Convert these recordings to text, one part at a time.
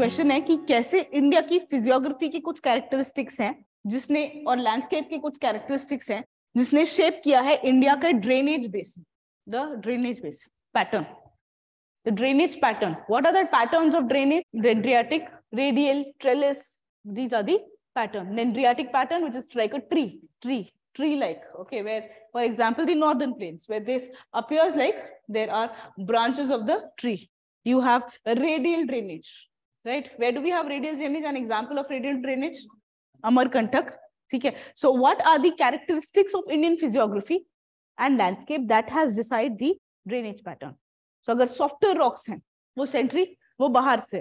Question है कि कैसे इंडिया की फिजियोग्राफी की कुछ कैरेक्टरिस्टिक्स हैं जिसने और लैंडस्केप की कुछ कैरेक्टरिस्टिक्स हैं जिसने शेप किया है इंडिया का drainage base the drainage base pattern the drainage pattern what are the patterns of drainage dendritic radial trellis these are the pattern dendritic pattern which is like a tree tree tree like okay where for example the northern plains where this appears like there are branches of the tree you have radial drainage right? Where do we have radial drainage? An example of radial drainage, Amarkantak. Okay. So what are the characteristics of Indian physiography and landscape that has decided the drainage pattern? So अगर softer rocks हैं, वो Sentry वो बाहर से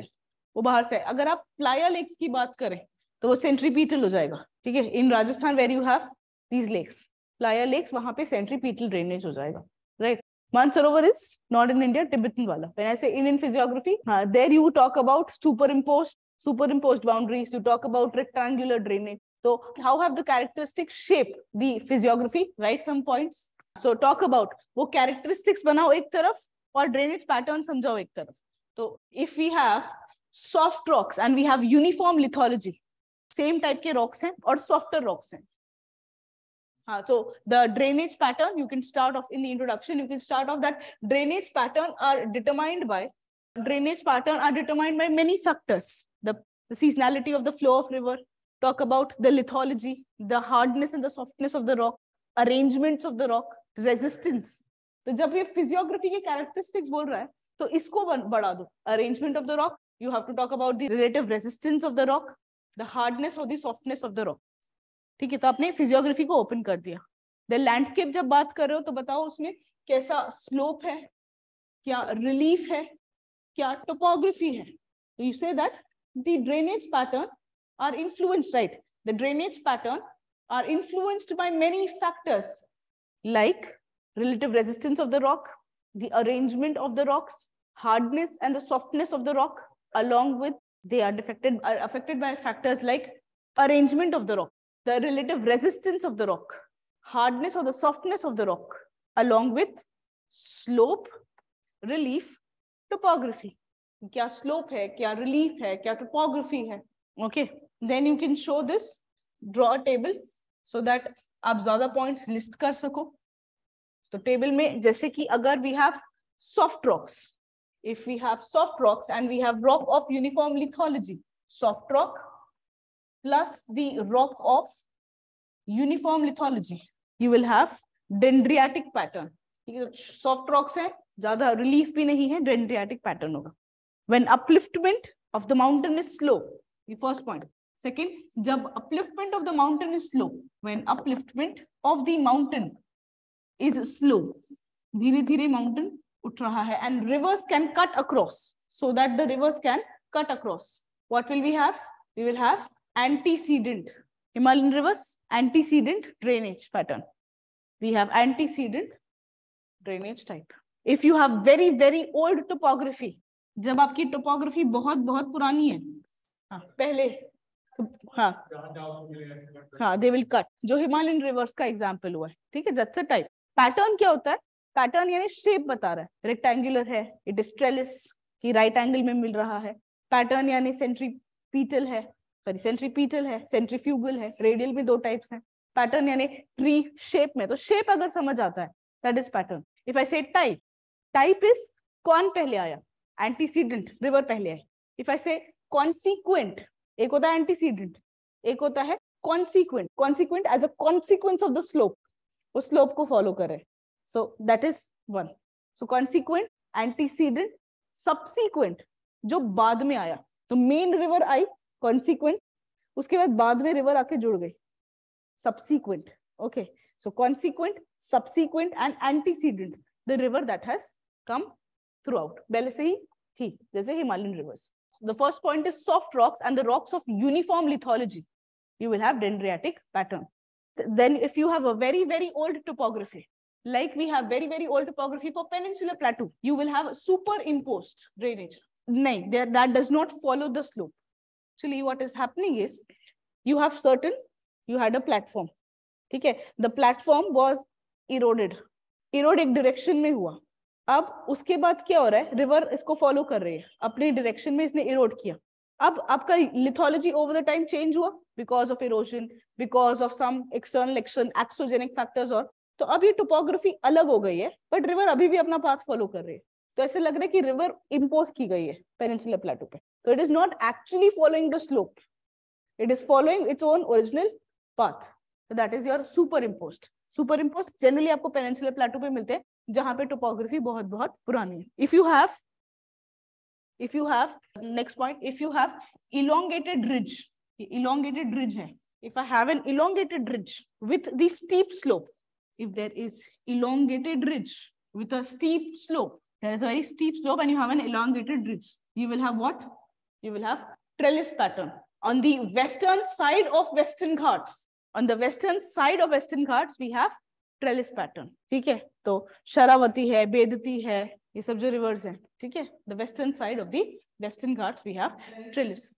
वो बाहर से अगर आप प्लाया लेक्स की बात करें तो वो सेंट्रीपीटल हो जाएगा ठीक है in Rajasthan where you have these lakes playa lakes वहां पे सेंट्रीपीटल ड्रेनेज हो जाएगा right Mansarovar is not in India, Tibetan wala. When I say Indian physiography, uh, there you talk about superimposed, superimposed boundaries. You talk about rectangular drainage. So how have the characteristics shape the physiography? Write some points. So talk about वो characteristics बनाओ एक तरफ और drainage pattern समझाओ एक तरफ. तो if we have soft rocks and we have uniform lithology, same type के rocks हैं और softer rocks हैं. Uh, so the drainage pattern, you can start off in the introduction, you can start off that drainage pattern are determined by, drainage pattern are determined by many factors. The, the seasonality of the flow of river, talk about the lithology, the hardness and the softness of the rock, arrangements of the rock, resistance. तो जब ये physiography के characteristics बोल रहा है, तो इसको बढ़ा दो. Arrangement of the rock, you have to talk about the relative resistance of the rock, the hardness or the softness of the rock. ठीक है तो आपने फिजियोग्राफी को ओपन कर दिया द लैंडस्केप जब बात कर रहे हो तो बताओ उसमें कैसा स्लोप है क्या रिलीफ है क्या टोपोग्राफी है you say that the drainage pattern are influenced right the drainage pattern are influenced by many factors like relative resistance of the rock the arrangement of the rocks hardness and the softness of the rock along with they are defected affected by factors like arrangement of the rock the relative resistance of the rock, hardness or the softness of the rock, along with slope, relief, topography. Kya slope hai, kya relief hai, kya topography hai. Okay, then you can show this, draw a table so that आप ज्यादा points list कर सको तो table में जैसे कि अगर we have soft rocks, if we have soft rocks and we have rock of uniform lithology, soft rock plus the rock of uniform lithology. You will have dendriatic pattern. Soft rocks है jada relief bhi nahi hai. dendriatic pattern hoga. When upliftment of the mountain is slow, the first point. Second, जब upliftment of the mountain is slow, when upliftment of the mountain is slow, धीरे धीरे mountain utraha रहा and rivers can cut across so that the rivers can cut across. What will we have? We will have antecedent Himalayan rivers, antecedent drainage pattern. We have antecedent drainage type. If you have very, very old topography, जब आपकी topography बहुत बहुत पुरानी है हाँ, पहले हाँ हाँ दे विल कट जो हिमालयन रिवर्स का एग्जाम्पल हुआ है ठीक है जट्स टाइप पैटर्न क्या होता है पैटर्न यानी शेप बता रहा है रेक्टेंगुलर है इट इज ट्रेलिस की राइट एंगल में मिल रहा है पैटर्न यानी सेंट्री पीटल है सॉरी सेंट्रीपीटल है सेंट्रीफ्यूगल है रेडियल भी दो टाइप्स हैं पैटर्न यानी ट्री शेप में तो शेप अगर समझ आता है that is pattern if I say type type is कौन पहले आया एंटीसीडेंट रिवर पहले आया इफ आई से कॉन्सिक्वेंट एक होता है एंटीसीडेंट एक होता है consequent consequent as a consequence of the slope उस स्लोप को फॉलो करे so that is one so consequent antecedent subsequent जो बाद में आया तो मेन रिवर आई कॉन्सिक्वेंट उसके बाद बाद में रिवर आके जुड़ गई subsequent okay so consequent subsequent and antecedent the river that has come throughout पहले से ही थी जैसे Himalayan rivers the first point is soft rocks and the rocks of uniform lithology you will have dendritic pattern then if you have a very very old topography like we have very very old topography for peninsular plateau you will have superimposed drainage nay that does not follow the slope actually what is happening is you have certain, you had a platform. ठीक है the platform was eroded erode एक direction में हुआ अब उसके बाद क्या हो रहा है रिवर इसको फॉलो कर रही है अपने डायरेक्शन में इसने इरोड किया अब आपका lithology over the time change हुआ because of erosion because of some external action exogenic factors और तो अब ये टोपोग्राफी अलग हो गई है बट रिवर अभी भी अपना पाथ फॉलो कर रही है तो ऐसे लग रहा है कि रिवर इम्पोज की गई है पेनिसुलर प्लेटो पे तो it is not actually following the slope it is following its own original path that is your superimpose superimpose generally आपको पेनिसुलर प्लेटो पे मिलते हैं जहां पे टोपोग्राफी बहुत बहुत पुरानी है if you have if you have next point if you have elongated ridge elongated ridge है if I have an elongated ridge with the steep slope if there is elongated ridge with a steep slope there is a very steep slope and you have an elongated ridge. You will have what? You will have trellis pattern. On the western side of Western Ghats, on the western side of Western Ghats, we have trellis pattern. Okay? So, Sharavati, hai, Bedati, hai, ye sab jo rivers hai. Okay? The western side of the Western Ghats, we have trellis.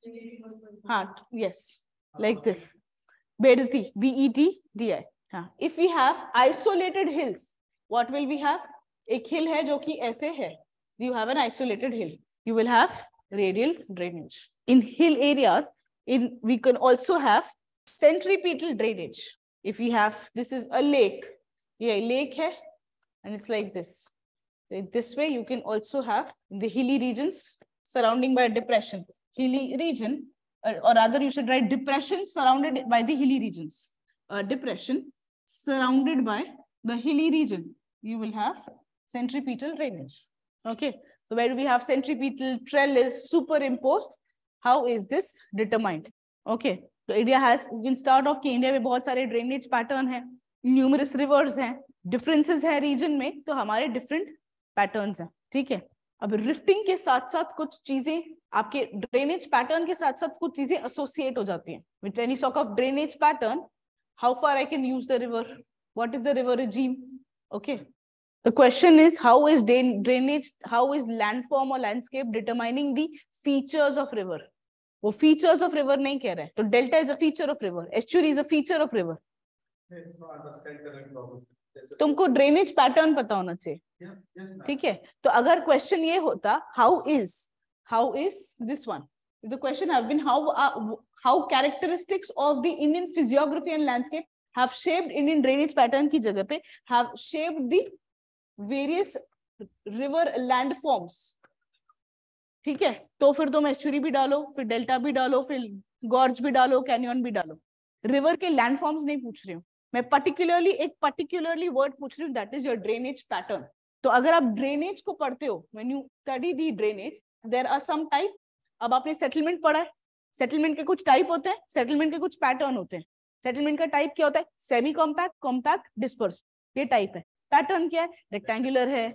Heart, yes. Like this. Bedati, B-E-T-D-I. If we have isolated hills, what will we have? एक हिल है जो कि ऐसे है you have an isolated hill you will have radial drainage in hill areas in we can also have centripetal drainage if you have this is a lake ये lake है and it's like this this way you can also have the hilly region surrounding by depression hilly region और other you should write depression surrounded by the hilly region depression surrounded by the hilly region you will have centripetal drainage. Okay, so where do we have centripetal trellis superimposed, how is this determined? Okay, so India has, you can start of India में बहुत सारे drainage pattern हैं, numerous rivers हैं, differences हैं region में, तो हमारे different patterns हैं, ठीक है? अब रिफ्टिंग के साथ साथ कुछ चीजें आपके ड्रेनेज पैटर्न के साथ साथ कुछ चीजें एसोसिएट हो जाती हैं विद एनी सॉक of drainage pattern how far I can use the river what is the river regime okay the question is how is drainage how is landform or landscape determining the features of river वो features of river नहीं कह रहा है तो delta is a feature of river estuary is a feature of river तुमको drainage pattern पता होना चाहिए ठीक है तो अगर question ये होता how is how is this one? the question have been how how characteristics of the Indian physiography and landscape have shaped Indian drainage pattern की जगह पे have shaped the various river landforms ठीक है तो फिर तुम एचुरी भी डालो फिर डेल्टा भी डालो फिर गॉर्ज भी डालो कैनियन भी डालो रिवर के लैंडफॉर्म्स नहीं पूछ रही हूँ मैं पर्टिकुलरली एक पर्टिकुलरली वर्ड पूछ रही हूँ that is your drainage pattern तो अगर आप ड्रेनेज को पढ़ते हो when you study the drainage there are some type अब आपने सेटलमेंट पढ़ा है सेटलमेंट के कुछ टाइप होते हैं सेटलमेंट के कुछ पैटर्न होते हैं सेटलमेंट का टाइप क्या होता है सेमी कॉम्पैक्ट कॉम्पैक्ट डिस्पर्स ये टाइप है पैटर्न क्या है रेक्टेंगुलर है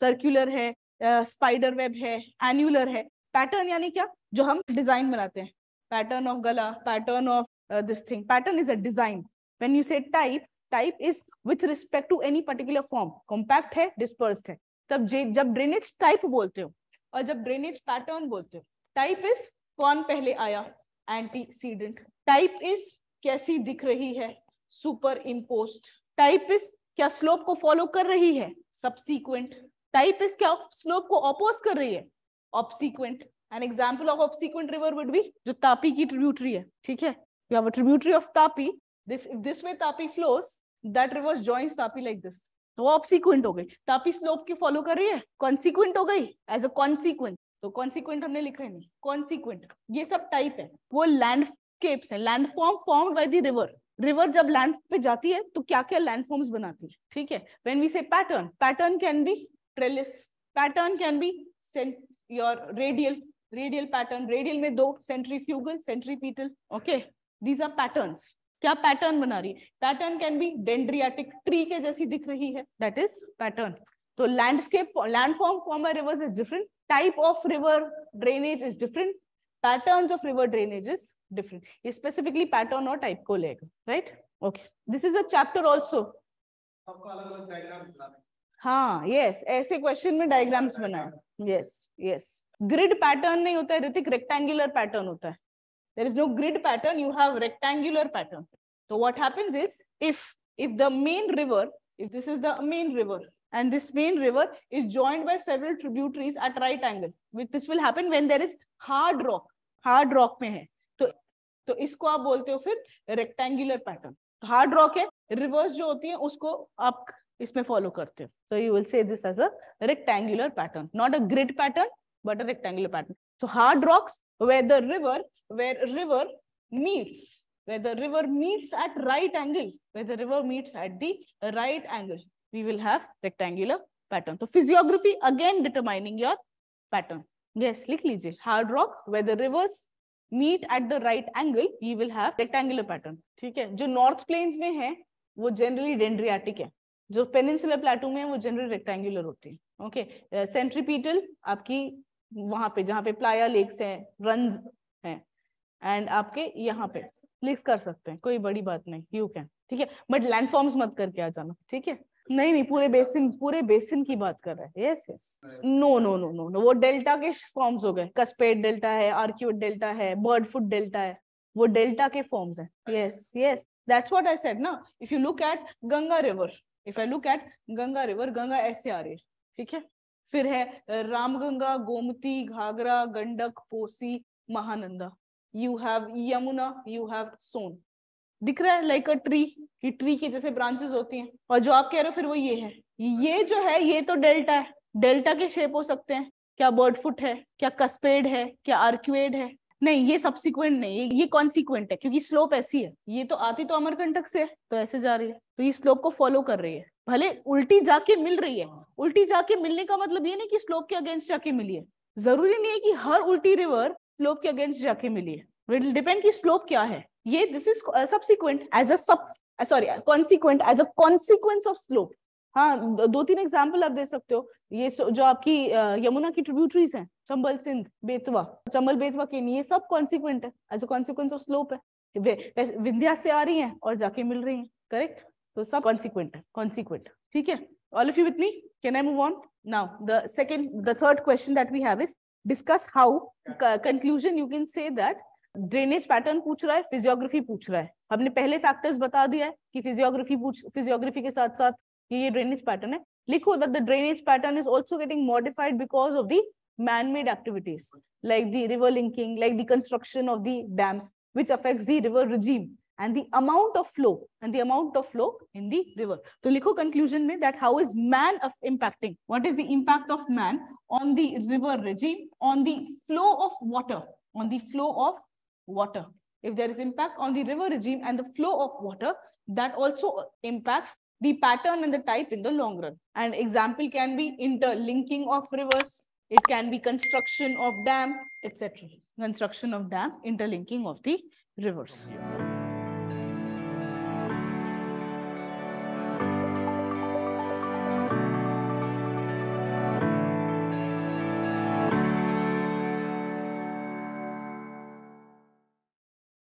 सर्क्यूलर है स्पाइडर वेब है एन्युलर है पैटर्न यानी क्या जो हम डिजाइन बनाते हैं पैटर्न ऑफ गला pattern of this thing pattern is a design when you say type type is with respect to any particular form compact है डिस्पर्स है तब जब ड्रेनेज टाइप बोलते हो और जब ड्रेनेज पैटर्न बोलते हो टाइप इज कौन पहले आया एंटीसीडेंट टाइप इज कैसी दिख रही है सुपर इम्पोस्ट टाइप इज क्या स्लोप को फॉलो कर रही है सबसीक्वेंट टाइप इज क्या स्लोप को अपोज कर रही है obsequent an example of obsequent river would be जो तापी की ट्रिब्यूटरी है ठीक है you have a tributary of Tapi this way Tapi flows that river joins Tapi like this तो वो ऑब्सिक्वेंट हो गई तापी स्लोप की फॉलो कर रही है कॉन्सिक्वेंट हो गई एज अ कॉन्सिक्वेंट तो कॉन्सिक्वेंट हमने लिखा ही नहीं कॉन्सिक्वेंट ये सब टाइप है वो लैंडस्केप्स है landform form by the river river जब लैंड पे जाती है तो क्या क्या लैंड फॉर्म्स बनाती है ठीक है when we say pattern pattern can be trellis pattern can be sent your radial radial pattern radial में दो centri centrifugal centripetal okay these are pattern क्या पैटर्न बना रही है pattern can be dendritic tree के जैसी दिख रही है दैट इज पैटर्न तो landscape landform form by rivers is different type of river drainage is different patterns of river drainage is different. Ye specifically pattern or type ko right? Okay. This is a chapter also. हाँ yes ऐसे question में diagrams बनाया Yes, yes grid pattern नहीं होता है Hrithik rectangular pattern होता है there is no grid pattern you have rectangular pattern so what happens is if if the main river if this is the main river and this main river is joined by several tributaries at right angle which this will happen when there is hard rock hard rock mein hai to to isko aap bolte ho rectangular pattern hard rock hai rivers jo hoti hai usko aap isme follow karte ho so you will say this as a rectangular pattern not a grid pattern but a rectangular pattern so hard rocks where the river where river meets where the river meets at right angle where the river meets at the right angle we will have rectangular pattern. So physiography again determining your pattern. Yes, likh lijiye hard rock where the rivers meet at the right angle, we will have rectangular pattern. theek hai jo north plains mein hai wo generally dendriatic है जो peninsular प्लेटू में है वो general rectangular होती है okay centripetal aapki वहां पे जहाँ पे प्लाया लेक्स हैं रन हैं एंड आपके यहाँ पे लिक्स कर सकते हैं कोई बड़ी बात नहीं यू कैन ठीक है बट लैंडफॉर्म्स मत करके आ जाना ठीक है नहीं नहीं पूरे बेसिन पूरे बेसिन की बात कर रहे हैं yes yes no no no no no वो डेल्टा के फॉर्म्स हो गए कस्पेड डेल्टा है आर्क्यूट डेल्टा है बर्ड फुट डेल्टा है वो डेल्टा के फॉर्म्स है yes yes that's what I said ना if you look at Ganga river if I look at Ganga river Ganga ऐसे आ रही है ठीक है फिर है Ramganga Gomti Ghaghara Gandak Kosi Mahananda you have Yamuna you have Son दिख रहा है लाइक अ ट्री की ट्री की जैसे ब्रांचेस होती हैं और जो आप कह रहे हो फिर वो ये है ये जो है ये तो डेल्टा है डेल्टा के शेप हो सकते हैं क्या बर्ड फुट है क्या कस्पेड है क्या आर्क्यूएड है नहीं ये सबसिक्वेंट नहीं ये, कॉन्सिक्वेंट है क्योंकि स्लोप ऐसी है ये तो आती तो अमरकंटक से है तो ऐसे जा रही है तो ये स्लोप को फॉलो कर रही है भले उल्टी जाके मिल रही है उल्टी जाके मिलने का मतलब ये नहीं कि स्लोप के अगेंस्ट जाके मिली है जरूरी नहीं है कि हर उल्टी रिवर स्लोप के अगेंस्ट जाके मिली है डिपेंड कि स्लोप क्या है ये this is subsequent as a sorry consequent as a consequence of slope हाँ दो तीन एग्जाम्पल आप दे सकते हो ये जो आपकी uh, यमुना की ट्रिब्यूटरीज हैं चंबल सिंध बेतवा चंबल बेतवा के ये सब कॉन्सिक्वेंट है as a consequence of slope है विंध्या से आ रही हैं और जाके मिल रही हैं करेक्ट तो सब कॉन्सिक्वेंट है कॉन्सिक्वेंट ठीक है all of you with me can I move on now the second the third question that we have is discuss how conclusion you can say that drainage pattern पूछ रहा है physiography पूछ रहा है हमने पहले फैक्टर्स बता दिया है कि फिजियोग्राफी पूछ फिजियोग्राफी के साथ साथ कि ये ड्रेनेज पैटर्न है लिखो that the drainage pattern is also getting modified because of the man activities like the river linking like the construction of the dams which affect the river regime and the amount of flow and the amount of flow in the river तो लिखो conclusion में that how is man of impacting what is the impact of man on the river regime on the flow of water on the flow of water. If there is impact on the river regime and the flow of water, that also impacts the pattern and the type in the long run. An example can be interlinking of rivers, it can be construction of dam, etc. Construction of dam, interlinking of the rivers.